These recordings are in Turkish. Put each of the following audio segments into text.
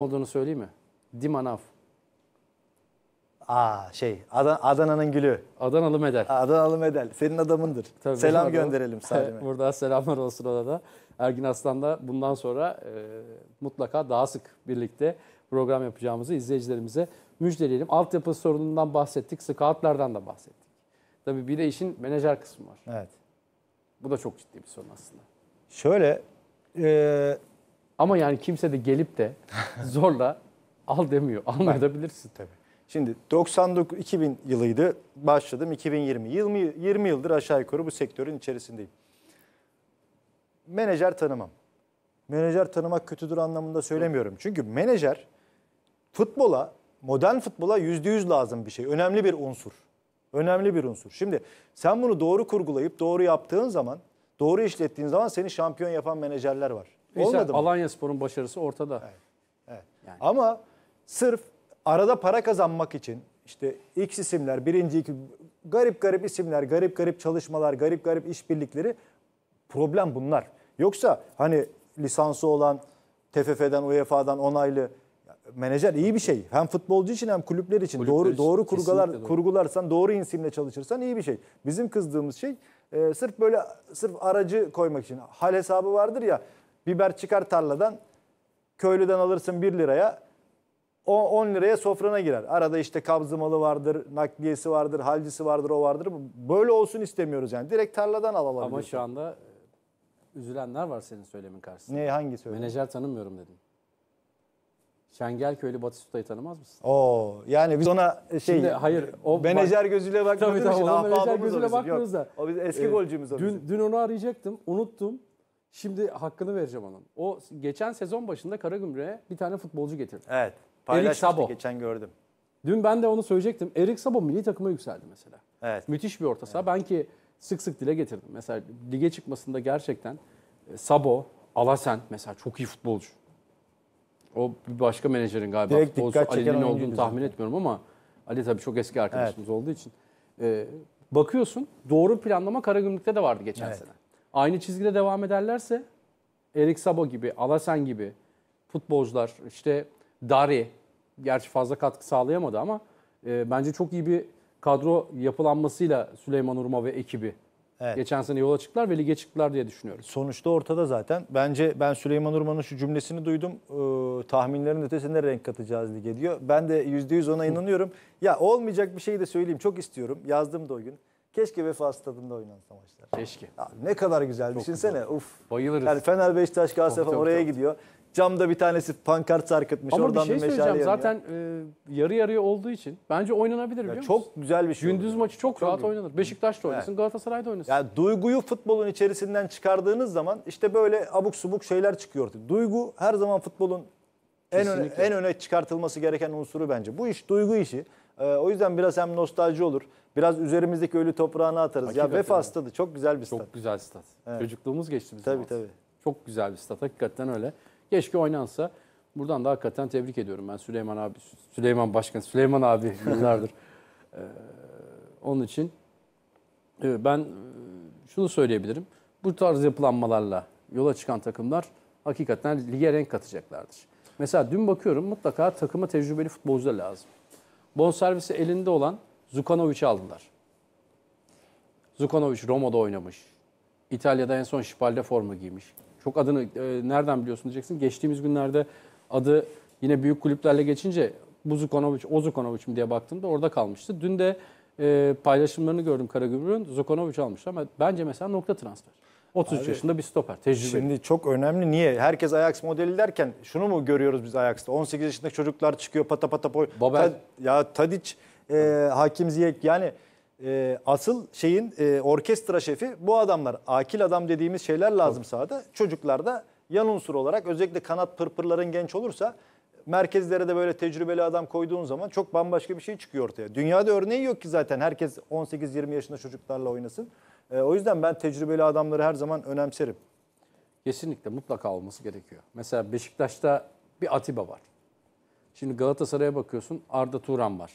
olduğunu söyleyeyim mi? Dimanav. Aa şey Adana'nın gülü. Adanalı medal. Adanalı medal. Senin adamındır. Tabii, Selam adamım. gönderelim Salim'e. Burada selamlar olsun ona da. Ergin Aslan'da bundan sonra e, mutlaka daha sık birlikte program yapacağımızı izleyicilerimize müjdeleyelim. Altyapı sorunundan bahsettik, scoutlardan da bahsettik. Tabii bir de işin menajer kısmı var. evet. Bu da çok ciddi bir sorun aslında. Şöyle e, ama yani kimse de gelip de zorla al demiyor. Almayabilirsin tabii. Şimdi 99 2000 yılıydı. Başladım 2020. 20 20 yıldır aşağı yukarı bu sektörün içerisindeyim. Menajer tanımam. Menajer tanımak kötüdür anlamında söylemiyorum. Çünkü menajer futbola, modern futbola yüzde yüz lazım bir şey. Önemli bir unsur. Önemli bir unsur. Şimdi sen bunu doğru kurgulayıp doğru yaptığın zaman, doğru işlettiğin zaman seni şampiyon yapan menajerler var. Mesela Olmadı mı? Alanya Spor'un başarısı ortada. Evet. evet. Yani. Ama sırf arada para kazanmak için işte X isimler, birinci iki, garip garip isimler, garip garip çalışmalar, garip garip işbirlikleri problem bunlar. Yoksa hani lisansı olan TFF'den, UEFA'dan onaylı menajer iyi bir şey. Hem futbolcu için hem kulüpler için. Kulüpler doğru için doğru kurgular doğru. kurgularsan, doğru insimle çalışırsan iyi bir şey. Bizim kızdığımız şey e, sırf böyle sırf aracı koymak için. Hal hesabı vardır ya. Biber çıkar tarladan köylüden alırsın 1 liraya 10 liraya sofrana girer. Arada işte kabzı malı vardır, nakliyesi vardır, halcisi vardır, o vardır. Böyle olsun istemiyoruz yani. Direkt tarladan alalım. Ama şu anda e, üzülenler var senin söylemin karşısında. Ne hangi söylemi? Menajer tanımıyorum dedim. Şengel Batı Batistuta'yı tanımaz mısın? Oo yani biz ona e, şey Şimdi, hayır o menajer bak, gözüyle bakmıyoruz. Tabii tabii menajer gözüyle bakmıyoruz da. O biz eski ee, golcümüz o dün, bizim. dün onu arayacaktım unuttum. Şimdi hakkını vereceğim onun. O geçen sezon başında Karagümrük'e bir tane futbolcu getirdi. Evet. Erik Sabo. Geçen gördüm. Dün ben de onu söyleyecektim. Erik Sabo milli takıma yükseldi mesela. Evet. Müthiş bir orta saha. Evet. Ben ki sık sık dile getirdim. Mesela lige çıkmasında gerçekten e, Sabo, Alasen mesela çok iyi futbolcu. O bir başka menajerin galiba Direkt futbolcu. Ali'nin olduğunu tahmin zaten. etmiyorum ama Ali tabii çok eski arkadaşımız evet. olduğu için. Ee, bakıyorsun doğru planlama Karagümrük'te de vardı geçen evet. sene aynı çizgide devam ederlerse Erik Sabo gibi, Alasen gibi futbolcular işte Dari gerçi fazla katkı sağlayamadı ama e, bence çok iyi bir kadro yapılanmasıyla Süleyman Urma ve ekibi Evet. Geçen sene yola çıktılar ve lige çıktılar diye düşünüyorum. Sonuçta ortada zaten. Bence ben Süleyman Urman'ın şu cümlesini duydum. E, tahminlerin ötesine renk katacağız lige diyor. Ben de %100 ona inanıyorum. Ya olmayacak bir şey de söyleyeyim. Çok istiyorum. Yazdım da o gün. Keşke Vefa Stadı'nda oynansa maçlar. Keşke. Ya ne kadar güzel çok düşünsene. Güzel. Uf. Bayılırız. Yani Fener Beşiktaş Galatasaray falan oraya gidiyor. Camda bir tanesi pankart sarkıtmış. Ama oradan bir şey söyleyeceğim. Yanıyor. Zaten e, yarı yarıya olduğu için bence oynanabilir biliyor ya musun? Çok güzel bir şey. Gündüz maçı çok, çok rahat güzel. oynanır. Beşiktaş da oynasın, evet. Galatasaray da oynasın. Yani duyguyu futbolun içerisinden çıkardığınız zaman işte böyle abuk subuk şeyler çıkıyor. Duygu her zaman futbolun en öne, en öne çıkartılması gereken unsuru bence. Bu iş duygu işi. Ee, o yüzden biraz hem nostalji olur. Biraz üzerimizdeki ölü toprağını atarız. Hakikaten ya Vefa yani. stadı çok güzel bir stat. Çok güzel stat. Evet. Çocukluğumuz geçti bizim. Tabii aslında. tabii. Çok güzel bir stat. Hakikaten öyle. Keşke oynansa. Buradan da hakikaten tebrik ediyorum ben Süleyman abi, Süleyman Başkan, Süleyman abi yıllardır. ee, onun için ben e, şunu söyleyebilirim. Bu tarz yapılanmalarla yola çıkan takımlar hakikaten lige renk katacaklardır. Mesela dün bakıyorum mutlaka takıma tecrübeli futbolcular lazım. Bon servisi elinde olan Zukanovic'i aldılar. Zukanovic Roma'da oynamış. İtalya'da en son Şipal'de forma giymiş. Çok adını e, nereden biliyorsun diyeceksin. Geçtiğimiz günlerde adı yine büyük kulüplerle geçince bu Zukanovic, o Zukanovic mi diye baktığımda orada kalmıştı. Dün de e, paylaşımlarını gördüm Karagümrük'ün. Zukanovic almışlar ama bence mesela nokta transfer. 33 Abi, yaşında bir stoper. Tecrübe Şimdi çok önemli. Niye? Herkes Ajax modeli derken şunu mu görüyoruz biz Ajax'ta? 18 yaşındaki çocuklar çıkıyor pata pata boy. Babel. Tad, ya Tadic e, Hakim Ziyek yani e, asıl şeyin e, orkestra şefi bu adamlar. Akil adam dediğimiz şeyler lazım Tabii. sahada. Çocuklar da yan unsur olarak özellikle kanat pırpırların genç olursa merkezlere de böyle tecrübeli adam koyduğun zaman çok bambaşka bir şey çıkıyor ortaya. Dünyada örneği yok ki zaten herkes 18-20 yaşında çocuklarla oynasın. E, o yüzden ben tecrübeli adamları her zaman önemserim. Kesinlikle mutlaka olması gerekiyor. Mesela Beşiktaş'ta bir Atiba var. Şimdi Galatasaray'a bakıyorsun Arda Turan var.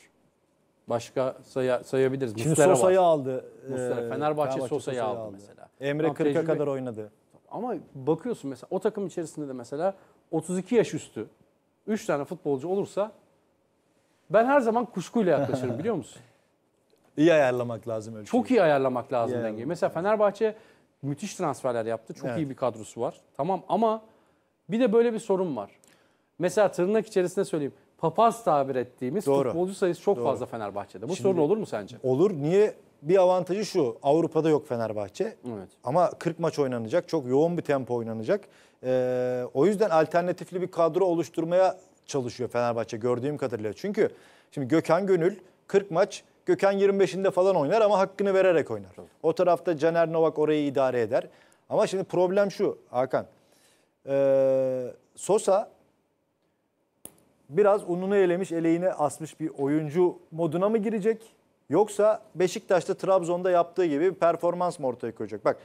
Başka say sayabiliriz. Şimdi Muslera Sosa'yı var. aldı. Muslera. E, Fenerbahçe, Fenerbahçe Sosa'yı, Sosa'yı aldı, aldı mesela. Emre 40'a kadar oynadı. Ama bakıyorsun mesela o takım içerisinde de mesela 32 yaş üstü 3 tane futbolcu olursa ben her zaman kuşkuyla yaklaşırım biliyor musun? İyi ayarlamak lazım ölçüyü. Çok iyi ayarlamak lazım iyi dengeyi. mesela Fenerbahçe müthiş transferler yaptı. Çok evet. iyi bir kadrosu var. Tamam ama bir de böyle bir sorun var. Mesela tırnak içerisinde söyleyeyim papaz tabir ettiğimiz Doğru. futbolcu sayısı çok Doğru. fazla Fenerbahçe'de. Bu Şimdi, sorun olur mu sence? Olur. Niye? Bir avantajı şu. Avrupa'da yok Fenerbahçe. Evet. Ama 40 maç oynanacak. Çok yoğun bir tempo oynanacak. Ee, o yüzden alternatifli bir kadro oluşturmaya çalışıyor Fenerbahçe gördüğüm kadarıyla. Çünkü şimdi Gökhan Gönül 40 maç Gökhan 25'inde falan oynar ama hakkını vererek oynar. O tarafta Caner Novak orayı idare eder. Ama şimdi problem şu Hakan. Ee, Sosa biraz ununu elemiş, eleğine asmış bir oyuncu moduna mı girecek? Yoksa Beşiktaş'ta Trabzon'da yaptığı gibi bir performans mı ortaya koyacak? Bak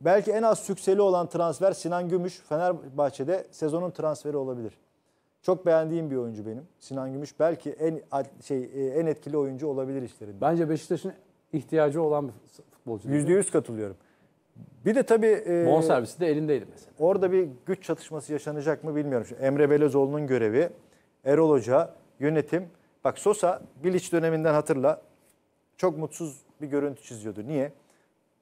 belki en az sükseli olan transfer Sinan Gümüş Fenerbahçe'de sezonun transferi olabilir. Çok beğendiğim bir oyuncu benim. Sinan Gümüş belki en şey e, en etkili oyuncu olabilir işlerinde. Bence Beşiktaş'ın ihtiyacı olan bir futbolcu. %100 katılıyorum. Bir de tabii... E, servisi de elindeydi mesela. Orada bir güç çatışması yaşanacak mı bilmiyorum. Şimdi Emre Belezoğlu'nun görevi, Erol Hoca, yönetim. Bak Sosa, Bilic döneminden hatırla çok mutsuz bir görüntü çiziyordu. Niye?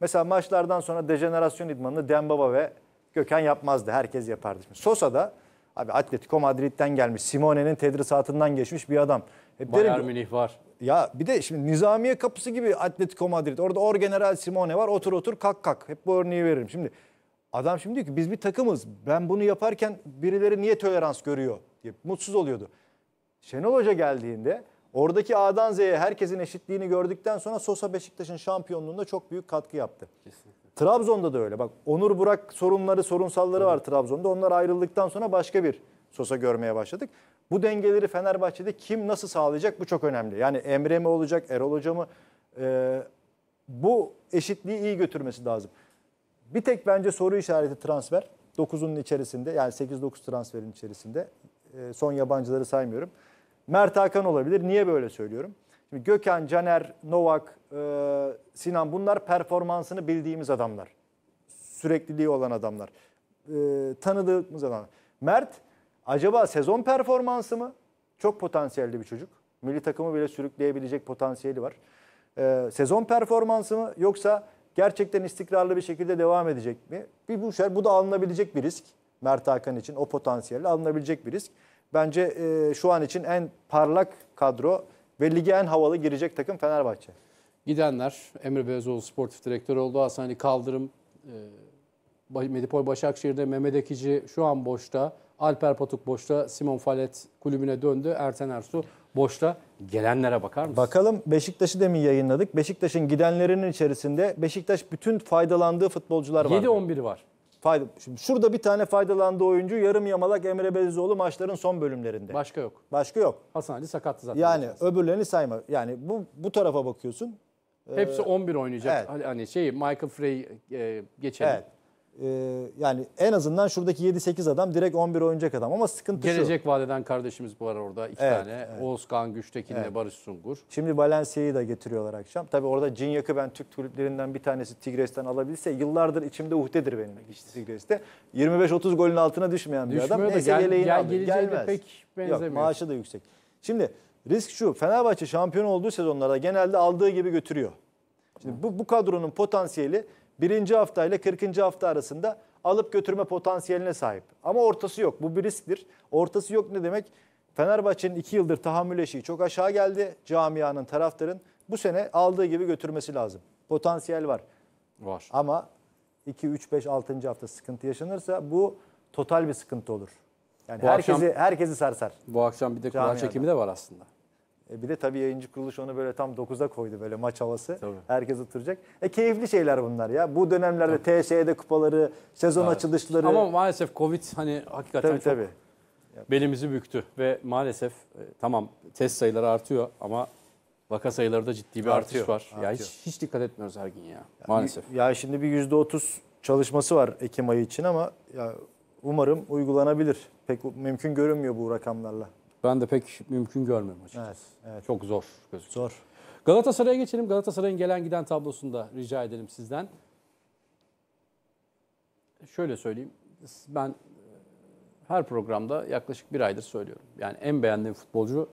Mesela maçlardan sonra dejenerasyon idmanını Dembaba ve Gökhan yapmazdı. Herkes yapardı. Şimdi Sosa da abi Atletico Madrid'den gelmiş. Simone'nin tedrisatından geçmiş bir adam. Hep Bayern derim, Münih var. Ya bir de şimdi Nizamiye kapısı gibi Atletico Madrid. Orada Orgeneral Simone var. Otur otur kalk kalk. Hep bu örneği veririm. Şimdi adam şimdi diyor ki biz bir takımız. Ben bunu yaparken birileri niye tolerans görüyor diye mutsuz oluyordu. Şenol Hoca geldiğinde oradaki A'dan Z'ye herkesin eşitliğini gördükten sonra Sosa Beşiktaş'ın şampiyonluğunda çok büyük katkı yaptı. Kesinlikle. Trabzon'da da öyle. Bak Onur Burak sorunları, sorunsalları evet. var Trabzon'da. Onlar ayrıldıktan sonra başka bir Sosa görmeye başladık. Bu dengeleri Fenerbahçe'de kim nasıl sağlayacak bu çok önemli. Yani Emre mi olacak, Erol Hoca mı? Ee, bu eşitliği iyi götürmesi lazım. Bir tek bence soru işareti transfer. 9'unun içerisinde yani 8-9 transferin içerisinde e, son yabancıları saymıyorum. Mert Hakan olabilir. Niye böyle söylüyorum? Şimdi Gökhan, Caner, Novak, e, Sinan bunlar performansını bildiğimiz adamlar. Sürekliliği olan adamlar. E, tanıdığımız adamlar. Mert Acaba sezon performansı mı? Çok potansiyelli bir çocuk. Milli takımı bile sürükleyebilecek potansiyeli var. Ee, sezon performansı mı yoksa gerçekten istikrarlı bir şekilde devam edecek mi? Bir bu, bu da alınabilecek bir risk. Mert Hakan için o potansiyelle alınabilecek bir risk. Bence e, şu an için en parlak kadro ve lige en havalı girecek takım Fenerbahçe. Gidenler Emre Beyozoğlu sportif direktör oldu. Hasan Ali Kaldırım, e, Medipol Başakşehir'de Mehmet Ekici şu an boşta. Alper Patuk boşta, Simon Falet kulübüne döndü, Erten Ersu boşta. Gelenlere bakar mısın? Bakalım Beşiktaş'ı demin yayınladık. Beşiktaş'ın gidenlerinin içerisinde Beşiktaş bütün faydalandığı futbolcular var. 7-11'i var. Fayda, şimdi şurada bir tane faydalandığı oyuncu yarım yamalak Emre Belizoğlu maçların son bölümlerinde. Başka yok. Başka yok. Hasan Ali sakattı zaten. Yani biraz. öbürlerini sayma. Yani bu bu tarafa bakıyorsun. Hepsi 11 ee, oynayacak. Evet. Hani şey Michael Frey e, geçelim. Evet. Ee, yani en azından şuradaki 7-8 adam direkt 11 oynayacak adam ama sıkıntı Gelecek şu. vadeden kardeşimiz ara orada iki evet, tane. Evet. Oğuzkan Güçtekin evet. Barış Sungur. Şimdi Valencia'yı da getiriyorlar akşam. Tabi orada Cinyak'ı ben Türk kulüplerinden bir tanesi Tigres'ten alabilse yıllardır içimde uhdedir benim işte Tigres'te. 25-30 golün altına düşmeyen bir Düşmüyor adam. Da gel, gel, Gelmez. pek benzemiyor. Yok, maaşı da yüksek. Şimdi risk şu Fenerbahçe şampiyon olduğu sezonlarda genelde aldığı gibi götürüyor. Şimdi bu, bu kadronun potansiyeli birinci hafta ile 40. hafta arasında alıp götürme potansiyeline sahip. Ama ortası yok. Bu bir risktir. Ortası yok ne demek? Fenerbahçe'nin iki yıldır tahammül eşiği çok aşağı geldi. Camianın, taraftarın bu sene aldığı gibi götürmesi lazım. Potansiyel var. Var. Ama 2, 3, 5, 6. hafta sıkıntı yaşanırsa bu total bir sıkıntı olur. Yani bu herkesi, akşam, herkesi sarsar. Bu akşam bir de kura çekimi de var aslında. E bir de tabii yayıncı kuruluş onu böyle tam 9'a koydu böyle maç havası. Tabii. Herkes oturacak. E keyifli şeyler bunlar ya. Bu dönemlerde tabii. TSE'de kupaları, sezon tabii. açılışları. Ama maalesef Covid hani hakikaten tabii, çok tabii. belimizi büktü. Ve maalesef e, tamam test sayıları artıyor ama Vaka sayıları da ciddi bir artıyor, artış var. Artıyor. Ya hiç, hiç dikkat etmiyoruz her gün ya. maalesef. Ya şimdi bir yüzde otuz çalışması var Ekim ayı için ama ya umarım uygulanabilir. Pek mümkün görünmüyor bu rakamlarla. Ben de pek mümkün görmüyorum açıkçası. Evet, evet. Çok zor gözüküyor. Zor. Galatasaray'a geçelim. Galatasaray'ın gelen giden tablosunda rica edelim sizden. Şöyle söyleyeyim. Ben e, her programda yaklaşık bir aydır söylüyorum. Yani en beğendiğim futbolcu